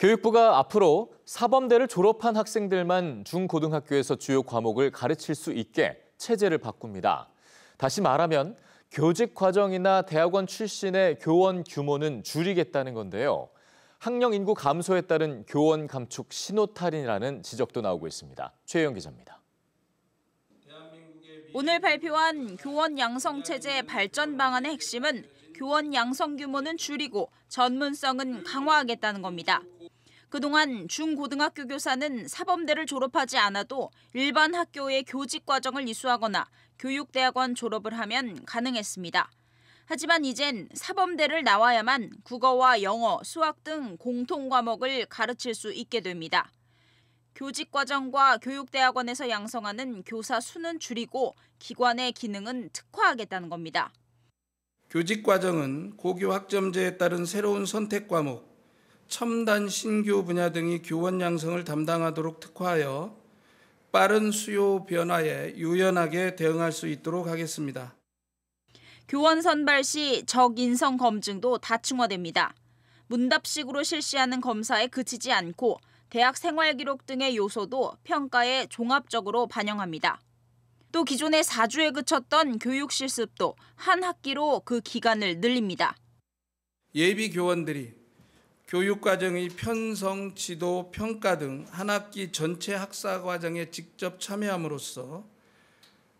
교육부가 앞으로 사범대를 졸업한 학생들만 중고등학교에서 주요 과목을 가르칠 수 있게 체제를 바꿉니다. 다시 말하면 교직 과정이나 대학원 출신의 교원 규모는 줄이겠다는 건데요. 학령 인구 감소에 따른 교원 감축 신호탈인이라는 지적도 나오고 있습니다. 최영 기자입니다. 오늘 발표한 교원 양성 체제 발전 방안의 핵심은 교원 양성 규모는 줄이고 전문성은 강화하겠다는 겁니다. 그동안 중고등학교 교사는 사범대를 졸업하지 않아도 일반 학교의 교직 과정을 이수하거나 교육대학원 졸업을 하면 가능했습니다. 하지만 이젠 사범대를 나와야만 국어와 영어, 수학 등 공통 과목을 가르칠 수 있게 됩니다. 교직 과정과 교육대학원에서 양성하는 교사 수는 줄이고 기관의 기능은 특화하겠다는 겁니다. 교직 과정은 고교 학점제에 따른 새로운 선택 과목 첨단 신규 분야 등이 교원 양성을 담당하도록 특화하여 빠른 수요 변화에 유연하게 대응할 수 있도록 하겠습니다. 교원 선발 시 적인성 검증도 다충화됩니다. 문답식으로 실시하는 검사에 그치지 않고 대학 생활 기록 등의 요소도 평가에 종합적으로 반영합니다. 또 기존의 4주에 그쳤던 교육 실습도 한 학기로 그 기간을 늘립니다. 예비 교원들이 교육과정의 편성, 지도, 평가 등 한 학기 전체 학사과정에 직접 참여함으로써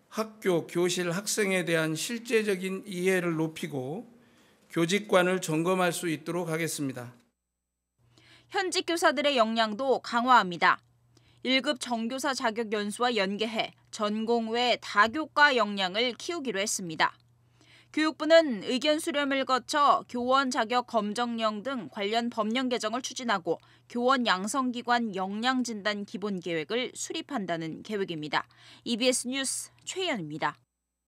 학교, 교실, 학생에 대한 실제적인 이해를 높이고 교직관을 점검할 수 있도록 하겠습니다. 현직 교사들의 역량도 강화합니다. 1급 정교사 자격 연수와 연계해 전공 외 다교과 역량을 키우기로 했습니다. 교육부는 의견 수렴을 거쳐 교원 자격 검정령 등 관련 법령 개정을 추진하고 교원 양성기관 역량 진단 기본 계획을 수립한다는 계획입니다. EBS 뉴스 최연입니다.